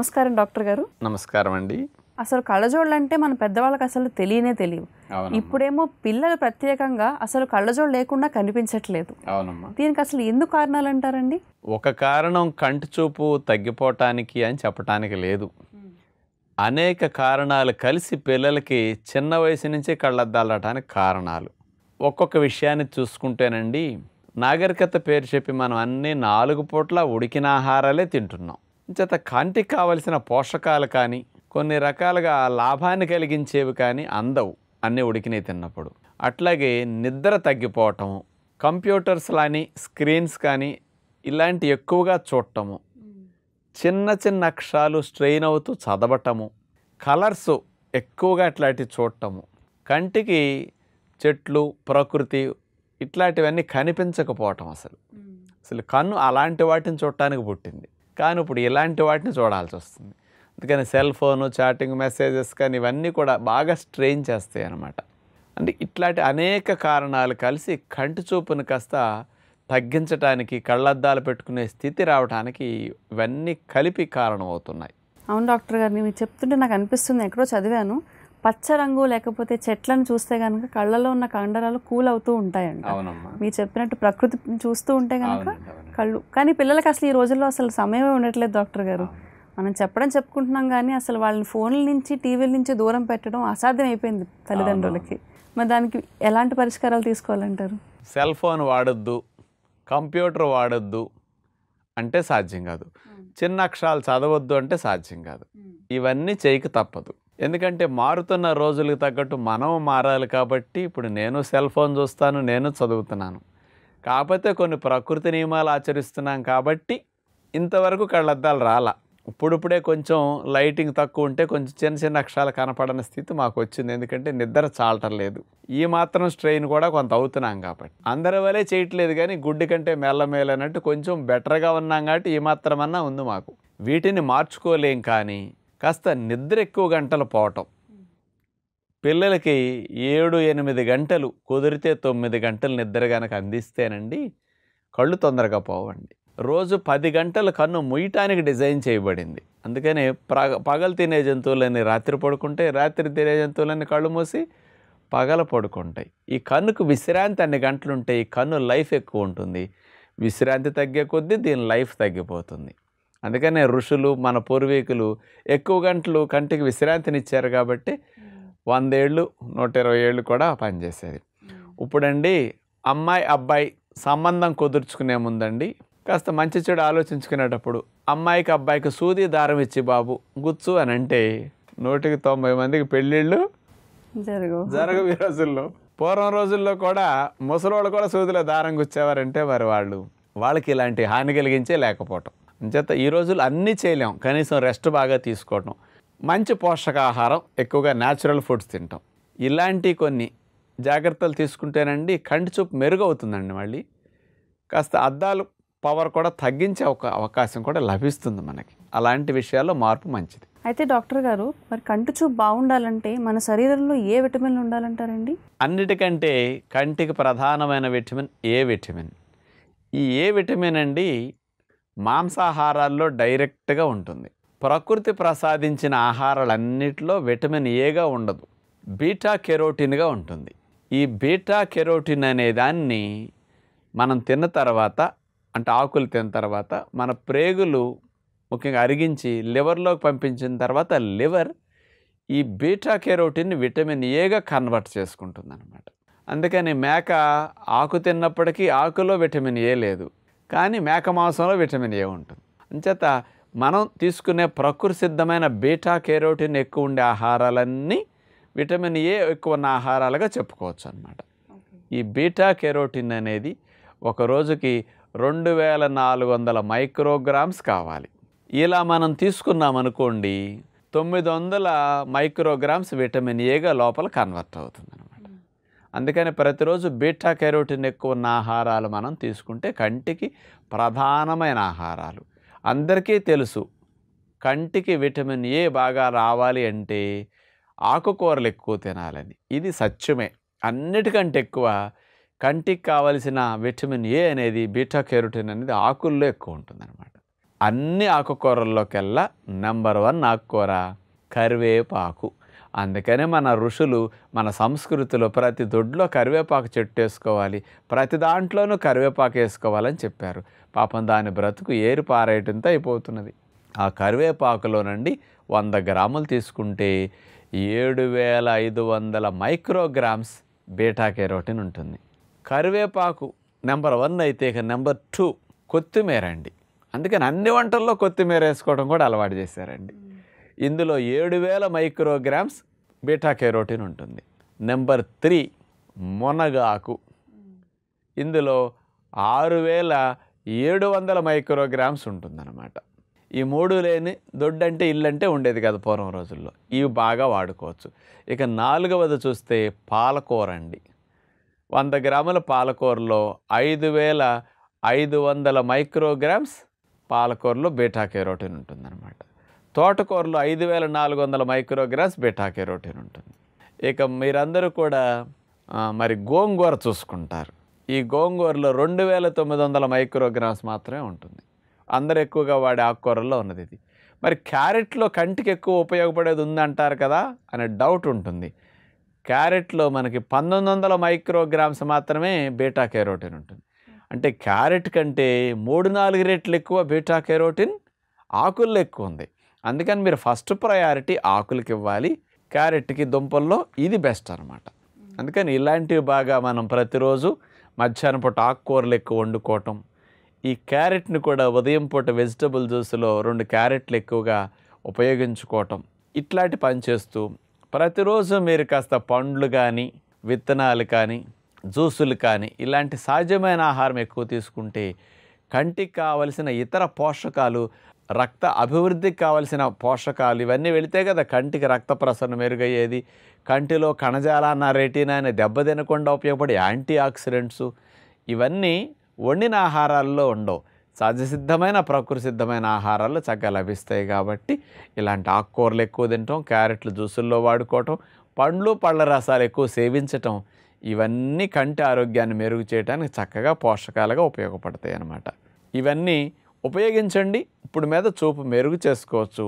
నమస్కారం డాక్టర్ గారు నమస్కారం అండి అసలు కళ్ళజోళ్ళు అంటే మన పెద్దవాళ్ళకి అసలు తెలియనే తెలియవు ఇప్పుడేమో పిల్లలు ప్రత్యేకంగా అసలు కళ్ళజోళ్ళు లేకుండా కనిపించట్లేదు అవునమ్మా దీనికి అసలు ఎందుకు కారణాలు అంటారండి ఒక కారణం కంటి చూపు తగ్గిపోవటానికి అని చెప్పటానికి లేదు అనేక కారణాలు కలిసి పిల్లలకి చిన్న వయసు నుంచి కళ్ళద్దాలటానికి కారణాలు ఒక్కొక్క విషయాన్ని చూసుకుంటేనండి నాగరికత పేరు చెప్పి మనం అన్ని నాలుగు పూట్ల ఉడికిన ఆహారాలే తింటున్నాం చేత కంటికి కావలసిన పోషకాలు కానీ కొన్ని రకాలుగా లాభాన్ని కలిగించేవి కానీ అందవు అన్నీ ఉడికినవి తిన్నప్పుడు అట్లాగే నిద్ర తగ్గిపోవటము కంప్యూటర్స్ కానీ స్క్రీన్స్ కానీ ఇలాంటి ఎక్కువగా చూడటము చిన్న చిన్న అక్షరాలు స్ట్రెయిన్ అవుతూ చదవటము కలర్స్ ఎక్కువగా ఇట్లాంటివి చూడటము కంటికి చెట్లు ప్రకృతి ఇట్లాంటివన్నీ కనిపించకపోవటం అసలు అసలు కన్ను అలాంటి వాటిని చూడటానికి పుట్టింది కానీ ఇప్పుడు ఇలాంటి వాటిని చూడాల్సి వస్తుంది అందుకని సెల్ ఫోను చాటింగ్ మెసేజెస్ కానీ ఇవన్నీ కూడా బాగా స్ట్రెయిన్ చేస్తాయి అన్నమాట అంటే ఇట్లాంటి అనేక కారణాలు కలిసి కంటి చూపును కాస్త తగ్గించడానికి కళ్ళద్దాలు పెట్టుకునే స్థితి రావడానికి ఇవన్నీ కలిపి కారణం అవుతున్నాయి అవును డాక్టర్ గారు మీరు చెప్తుంటే నాకు అనిపిస్తుంది ఎక్కడో చదివాను పచ్చ రంగు లేకపోతే చెట్లను చూస్తే కనుక కళ్ళలో ఉన్న కండరాలు కూల్ అవుతూ ఉంటాయండి మీరు చెప్పినట్టు ప్రకృతి చూస్తూ ఉంటే కనుక కళ్ళు కానీ పిల్లలకి అసలు ఈ రోజుల్లో అసలు సమయమే ఉండట్లేదు డాక్టర్ గారు మనం చెప్పడం చెప్పుకుంటున్నాం కానీ అసలు వాళ్ళని ఫోన్ల నుంచి టీవీల నుంచి దూరం పెట్టడం అసాధ్యం అయిపోయింది తల్లిదండ్రులకి మరి దానికి ఎలాంటి పరిష్కారాలు తీసుకోవాలంటారు సెల్ ఫోన్ వాడద్దు కంప్యూటర్ వాడద్దు అంటే సాధ్యం కాదు చిన్న అక్షరాలు చదవద్దు అంటే సాధ్యం కాదు ఇవన్నీ చేయక తప్పదు ఎందుకంటే మారుతున్న రోజులకు తగ్గట్టు మనం మారాలి కాబట్టి ఇప్పుడు నేను సెల్ ఫోన్ చూస్తాను నేను చదువుతున్నాను కాకపోతే కొన్ని ప్రకృతి నియమాలు ఆచరిస్తున్నాం కాబట్టి ఇంతవరకు కళ్ళద్దాలు రాలా ఇప్పుడిప్పుడే కొంచెం లైటింగ్ తక్కువ ఉంటే కొంచెం చిన్న చిన్న అక్షరాలు కనపడని స్థితి మాకు వచ్చింది ఎందుకంటే నిద్ర చాలటం లేదు ఈ మాత్రం స్ట్రెయిన్ కూడా కొంత అవుతున్నాం కాబట్టి అందరి వల్లే చేయట్లేదు కానీ గుడ్డి కంటే అన్నట్టు కొంచెం బెటర్గా ఉన్నాం కాబట్టి ఈ మాత్రమన్నా ఉంది మాకు వీటిని మార్చుకోలేం కానీ కాస్త నిద్ర ఎక్కువ గంటలు పోవటం పిల్లలకి ఏడు ఎనిమిది గంటలు కుదిరితే తొమ్మిది గంటలు నిద్ర కనుక అందిస్తేనండి కళ్ళు తొందరగా పోవండి రోజు పది గంటలు కన్ను ముయ్యటానికి డిజైన్ చేయబడింది అందుకని పగలు తినే జంతువులని రాత్రి పడుకుంటాయి రాత్రి తినే జంతువులని కళ్ళు మూసి పగల పడుకుంటాయి ఈ కన్నుకు విశ్రాంతి అన్ని గంటలు ఉంటాయి ఈ కన్ను లైఫ్ ఎక్కువ ఉంటుంది విశ్రాంతి తగ్గే కొద్దీ దీని లైఫ్ తగ్గిపోతుంది అందుకనే ఋషులు మన పూర్వీకులు ఎక్కువ గంటలు కంటికి విశ్రాంతినిచ్చారు కాబట్టి వందేళ్ళు నూట ఇరవై ఏళ్ళు కూడా పనిచేసేది ఇప్పుడండి అమ్మాయి అబ్బాయి సంబంధం కుదుర్చుకునే ముందండి కాస్త మంచి చెడు ఆలోచించుకునేటప్పుడు అమ్మాయికి అబ్బాయికి సూది దారం ఇచ్చి బాబు గుచ్చు అని అంటే నూటికి తొంభై మందికి పెళ్ళిళ్ళు జరగ జరగవు ఈ రోజుల్లో పూర్వం రోజుల్లో కూడా ముసలోళ్ళు కూడా సూదిలో దారం గుచ్చేవారంటే మరి వాళ్ళు వాళ్ళకి ఇలాంటి హాని కలిగించే లేకపోవటం చేత ఈ రోజులు అన్నీ చేయలేం కనీసం రెస్ట్ బాగా తీసుకోవటం మంచి పోషకాహారం ఎక్కువగా న్యాచురల్ ఫుడ్స్ తింటాం ఇలాంటి కొన్ని జాగ్రత్తలు తీసుకుంటేనండి కంటి చూపు మెరుగవుతుందండి మళ్ళీ కాస్త అద్దాలు పవర్ కూడా తగ్గించే ఒక అవకాశం కూడా లభిస్తుంది మనకి అలాంటి విషయాల్లో మార్పు మంచిది అయితే డాక్టర్ గారు మరి కంటి చూపు బాగుండాలంటే మన శరీరంలో ఏ విటమిన్లు ఉండాలంటారండి అన్నిటికంటే కంటికి ప్రధానమైన vitamin A vitamin E A vitamin అండి మాంసాహారాల్లో డైరెక్ట్గా ఉంటుంది ప్రకృతి ప్రసాదించిన ఆహారాలన్నిటిలో విటమిన్ ఏగా ఉండదు బీటా కెరోటిన్గా ఉంటుంది ఈ బీటా కెరోటిన్ అనే దాన్ని మనం తిన్న తర్వాత అంటే ఆకులు తిన్న తర్వాత మన ప్రేగులు ముఖ్యంగా అరిగించి లివర్లోకి పంపించిన తర్వాత లివర్ ఈ బీటా కెరోటిన్ విటమిన్ ఏగా కన్వర్ట్ చేసుకుంటుంది అనమాట అందుకని మేక ఆకు తిన్నప్పటికీ ఆకులో విటమిన్ ఏ లేదు కానీ మేక మాంసంలో విటమిన్ ఏ ఉంటుంది అంచేత మనం తీసుకునే ప్రకృతి సిద్ధమైన బీటా కెరోటిన్ ఎక్కువ ఉండే ఆహారాలన్నీ విటమిన్ ఏ ఎక్కువ ఉన్న ఆహారాలుగా చెప్పుకోవచ్చు అనమాట ఈ బీటా కెరోటిన్ అనేది ఒక రోజుకి రెండు వేల నాలుగు వందల మైక్రోగ్రామ్స్ కావాలి ఇలా మనం తీసుకున్నాం అనుకోండి తొమ్మిది వందల మైక్రోగ్రామ్స్ విటమిన్ ఏగా లోపల కన్వర్ట్ అవుతుంది అందుకని ప్రతిరోజు బీటా కెరోటిన్ ఎక్కువ ఉన్న ఆహారాలు మనం తీసుకుంటే కంటికి ప్రధానమైన ఆహారాలు అందరికీ తెలుసు కంటికి విటమిన్ ఏ బాగా రావాలి అంటే ఆకుకూరలు ఎక్కువ తినాలని ఇది సత్యమే అన్నిటికంటే ఎక్కువ కంటికి కావలసిన విటమిన్ ఏ అనేది బీటా కెరోటిన్ అనేది ఆకుల్లో ఎక్కువ ఉంటుందన్నమాట అన్ని ఆకుకూరల్లోకెల్లా నెంబర్ వన్ ఆకుకూర కరివేపాకు అందుకనే మన ఋషులు మన సంస్కృతిలో ప్రతి దొడ్లో కరివేపాకు చెట్టు వేసుకోవాలి ప్రతి దాంట్లోనూ కరివేపాకు వేసుకోవాలని చెప్పారు పాపం దాని బ్రతుకు ఏరు పారేయటంతో అయిపోతున్నది ఆ కరివేపాకులో నుండి వంద గ్రాములు తీసుకుంటే ఏడు వేల ఐదు వందల మైక్రోగ్రామ్స్ బీటా కెరోటిన్ ఉంటుంది కరివేపాకు నెంబర్ వన్ అయితే ఇక నెంబర్ టూ కొత్తిమీర అండి అందుకని అన్ని వంటల్లో కొత్తిమీర వేసుకోవడం కూడా అలవాటు చేశారండి ఇందులో ఏడు వేల మైక్రోగ్రామ్స్ బీటా కెరోటిన్ ఉంటుంది నెంబర్ త్రీ మునగాకు ఇందులో ఆరు వేల ఏడు వందల మైక్రోగ్రామ్స్ ఉంటుందన్నమాట ఈ మూడు లేని దొడ్డంటే ఇల్లంటే ఉండేది కదా పూర్వం రోజుల్లో ఇవి బాగా వాడుకోవచ్చు ఇక నాలుగవది చూస్తే పాలకూర అండి వంద గ్రాముల పాలకూరలో ఐదు వేల ఐదు వందల మైక్రోగ్రామ్స్ పాలకూరలో బీటా కెరోటిన్ ఉంటుందన్నమాట తోటకూరలో ఐదు వేల నాలుగు వందల మైక్రోగ్రామ్స్ బెటాకెరోటిన్ ఉంటుంది ఇక మీరందరూ కూడా మరి గోంగూర చూసుకుంటారు ఈ గోంగూరలో రెండు వేల తొమ్మిది వందల మైక్రోగ్రామ్స్ మాత్రమే ఉంటుంది అందరు ఎక్కువగా వాడే ఆకుకూరల్లో ఉన్నది ఇది మరి క్యారెట్లో కంటికి ఎక్కువ ఉపయోగపడేది ఉందంటారు కదా అనే డౌట్ ఉంటుంది క్యారెట్లో మనకి పంతొమ్మిది వందల మైక్రోగ్రామ్స్ మాత్రమే బీటా కెరోటిన్ ఉంటుంది అంటే క్యారెట్ కంటే మూడు నాలుగు రెట్లు ఎక్కువ బీటా కెరోటిన్ ఆకుల్లో ఎక్కువ ఉంది అందుకని మీరు ఫస్ట్ ప్రయారిటీ ఆకులకి ఇవ్వాలి క్యారెట్కి దుంపల్లో ఇది బెస్ట్ అనమాట అందుకని ఇలాంటివి బాగా మనం ప్రతిరోజు మధ్యాహ్నం పూట ఆకుకూరలు ఎక్కువ వండుకోవటం ఈ క్యారెట్ని కూడా ఉదయం పూట వెజిటబుల్ జ్యూస్లో రెండు క్యారెట్లు ఎక్కువగా ఉపయోగించుకోవటం ఇట్లాంటి పని చేస్తూ ప్రతిరోజు మీరు కాస్త పండ్లు కానీ విత్తనాలు కానీ జ్యూసులు కానీ ఇలాంటి సహజమైన ఆహారం ఎక్కువ తీసుకుంటే కంటికి కావలసిన ఇతర పోషకాలు రక్త అభివృద్ధికి కావలసిన పోషకాలు ఇవన్నీ వెళితే కదా కంటికి రక్త ప్రసరణ మెరుగయ్యేది కంటిలో కణజాలాన్న రెటీనా అనే దెబ్బతినకుండా ఉపయోగపడే యాంటీ ఆక్సిడెంట్స్ ఇవన్నీ వండిన ఆహారాల్లో ఉండవు సహజసిద్ధమైన ప్రకృతి సిద్ధమైన ఆహారాలు చక్కగా లభిస్తాయి కాబట్టి ఇలాంటి ఆకుకూరలు ఎక్కువ తినటం క్యారెట్లు జ్యూసుల్లో వాడుకోవటం పండ్లు పళ్ళ రసాలు ఎక్కువ సేవించటం ఇవన్నీ కంటి ఆరోగ్యాన్ని మెరుగు చేయడానికి చక్కగా పోషకాలుగా ఉపయోగపడతాయి అన్నమాట ఇవన్నీ ఉపయోగించండి ఇప్పుడు మీద చూపు మెరుగు చేసుకోవచ్చు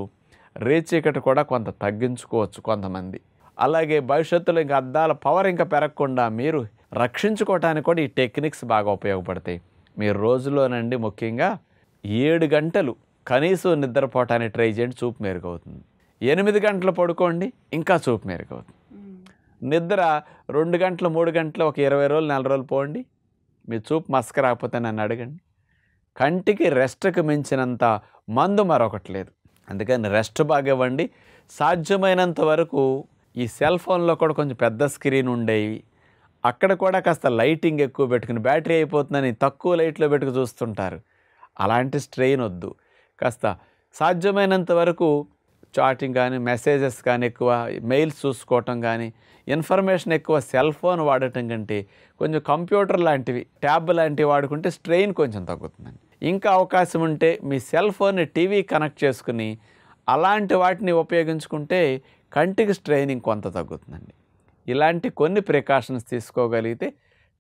రేచీకటి కూడా కొంత తగ్గించుకోవచ్చు కొంతమంది అలాగే భవిష్యత్తులో ఇంకా అద్దాల పవర్ ఇంకా పెరగకుండా మీరు రక్షించుకోవటానికి కూడా ఈ టెక్నిక్స్ బాగా ఉపయోగపడతాయి మీరు రోజులోనండి ముఖ్యంగా ఏడు గంటలు కనీసం నిద్రపోవటానికి ట్రై చేయండి చూపు మెరుగవుతుంది ఎనిమిది గంటలు పడుకోండి ఇంకా చూపు మెరుగవుతుంది నిద్ర రెండు గంటలు మూడు గంటలు ఒక ఇరవై రోజులు నెల రోజులు పోండి మీ చూపు మస్క రాకపోతే నన్ను అడగండి కంటికి రెస్ట్కి మించినంత మందు మరొకటి లేదు అందుకని రెస్ట్ బాగా ఇవ్వండి సాధ్యమైనంత వరకు ఈ సెల్ ఫోన్లో కూడా కొంచెం పెద్ద స్క్రీన్ ఉండేవి అక్కడ కూడా కాస్త లైటింగ్ ఎక్కువ పెట్టుకుని బ్యాటరీ అయిపోతుందని తక్కువ లైట్లో పెట్టుకు చూస్తుంటారు అలాంటి స్ట్రెయిన్ వద్దు కాస్త సాధ్యమైనంత వరకు చాటింగ్ కానీ మెసేజెస్ కానీ ఎక్కువ మెయిల్స్ చూసుకోవటం కానీ ఇన్ఫర్మేషన్ ఎక్కువ సెల్ ఫోన్ వాడటం కంటే కొంచెం కంప్యూటర్ లాంటివి ట్యాబ్ లాంటివి వాడుకుంటే స్ట్రెయిన్ కొంచెం తగ్గుతుందండి ఇంకా అవకాశం ఉంటే మీ సెల్ ఫోన్ని టీవీ కనెక్ట్ చేసుకుని అలాంటి వాటిని ఉపయోగించుకుంటే కంటికి స్ట్రెయినింగ్ కొంత తగ్గుతుందండి ఇలాంటి కొన్ని ప్రికాషన్స్ తీసుకోగలిగితే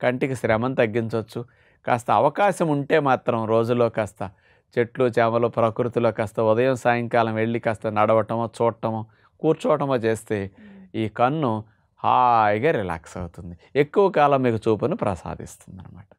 కంటికి శ్రమం తగ్గించవచ్చు కాస్త అవకాశం ఉంటే మాత్రం రోజులో కాస్త చెట్లు చేమలు ప్రకృతిలో కాస్త ఉదయం సాయంకాలం వెళ్ళి కాస్త నడవటమో చూడటమో కూర్చోవటమో చేస్తే ఈ కన్ను హాయిగా రిలాక్స్ అవుతుంది ఎక్కువ కాలం మీకు చూపును ప్రసాదిస్తుంది అనమాట